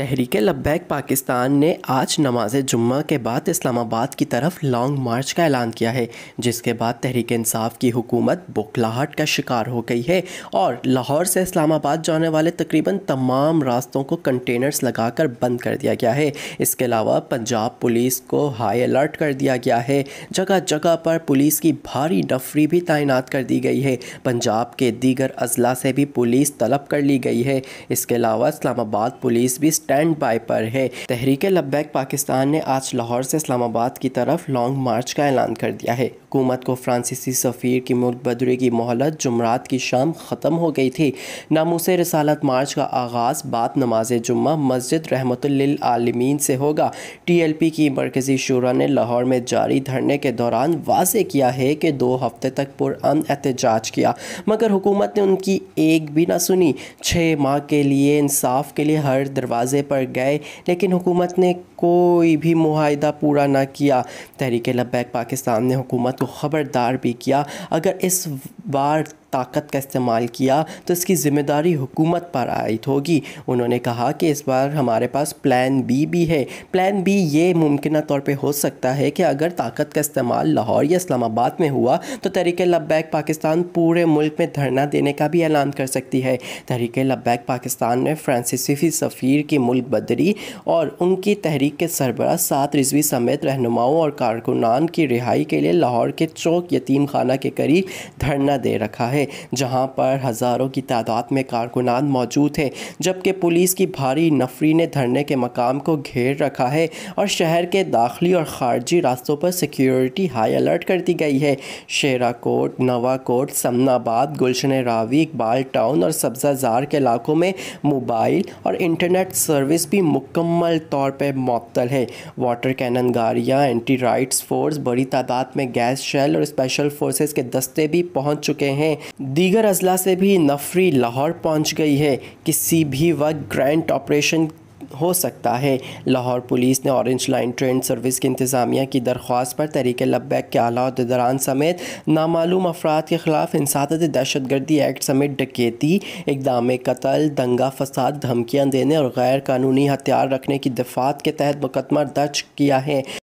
तहरीक लब्बैक पाकिस्तान ने आज नमाज जुम्मा के बाद इस्लामाबाद की तरफ लॉन्ग मार्च का ऐलान किया है जिसके बाद तहरीक इंसाफ की हुकूमत बुखलाहट का शिकार हो गई है और लाहौर से इस्लामाबाद जाने वाले तकरीबन तमाम रास्तों को कंटेनर्स लगाकर बंद कर दिया गया है इसके अलावा पंजाब पुलिस को हाई अलर्ट कर दिया गया है जगह जगह पर पुलिस की भारी डफरी भी तैनात कर दी गई है पंजाब के दीगर अजला से भी पुलिस तलब कर ली गई है इसके अलावा इस्लामाबाद पुलिस भी स्टैंड बाय पर है तहरीक लब्बैक पाकिस्तान ने आज लाहौर से इस्लामाबाद की तरफ लॉन्ग मार्च का ऐलान कर दिया है हुकूमत को फ्रांसीसी सफ़ीर की मुल्क बदरी की मोहलत जुमरात की शाम ख़त्म हो गई थी नामोस रसालत मार्च का आगाज़ बाद नमाज जुम्मा मस्जिद रहमत आलमीन से होगा टी एल पी की मरकज़ी शुरा ने लाहौर में जारी धरने के दौरान वाजे किया है कि दो हफ्ते तक पुरान एहतजाज किया मगर हुकूमत ने उनकी एक भी ना सुनी छः माह के लिए इंसाफ के लिए हर दरवाज़े दरवाजे पर गए लेकिन हुकूमत ने कोई भी माहदा पूरा ना किया तहरीक लबैक पाकिस्तान ने हुकूमत को ख़बरदार भी किया अगर इस बार ताकत का इस्तेमाल किया तो इसकी ज़िम्मेदारी हुकूमत पर आयद होगी उन्होंने कहा कि इस बार हमारे पास प्लान बी भी है प्लान बी ये मुमकिन तौर पर हो सकता है कि अगर ताकत का इस्तेमाल लाहौर या इस्लामाबाद में हुआ तो तहरीक लब्बैक पाकिस्तान पूरे मुल्क में धरना देने का भी ऐलान कर सकती है तहरीक लब्बैक पाकिस्तान में फ्रांसीसी सफ़ीर की मुल्क बदरी और उनकी तहरीक के सरबराह सात रिजवी समेत रहनुमाओं और कारकुनान की रिहाई के लिए लाहौर के चौक यतीम खाना के करीब धरना दे रखा है है जहां पर हज़ारों की तादाद में कारकुनान मौजूद हैं जबकि पुलिस की भारी नफरी ने धरने के मकाम को घेर रखा है और शहर के दाखिली और खारजी रास्तों पर सिक्योरिटी हाई अलर्ट कर दी गई है शेराकोट नवाकोट समनाबाद गुलशन रावी इकबाल टाउन और सब्जाजार के इलाकों में मोबाइल और इंटरनेट सर्विस भी मुकम्मल तौर पर मअतल है वाटर कैनन गाड़ियाँ एंटी राइट्स फोर्स बड़ी तादाद में गैस शेल और स्पेशल फोर्सेस के दस्ते भी पहुंच चुके हैं दीगर अजला से भी नफरी लाहौर पहुंच गई है किसी भी वक्त ग्रैंड ऑपरेशन हो सकता है लाहौर पुलिस ने ऑरेंज लाइन ट्रेन सर्विस की इंतज़ामिया की दरख्वास्त पर तहरीक लब्बैक के आला दरान समेत नामालूम अफराद के ख़िलाफ़ इंसानत दहशत गर्दी एक्ट समेत डकैती इकदाम कतल दंगा फसाद धमकियाँ देने और गैर कानूनी हथियार रखने की दफात के तहत मुकदमा दर्ज किया है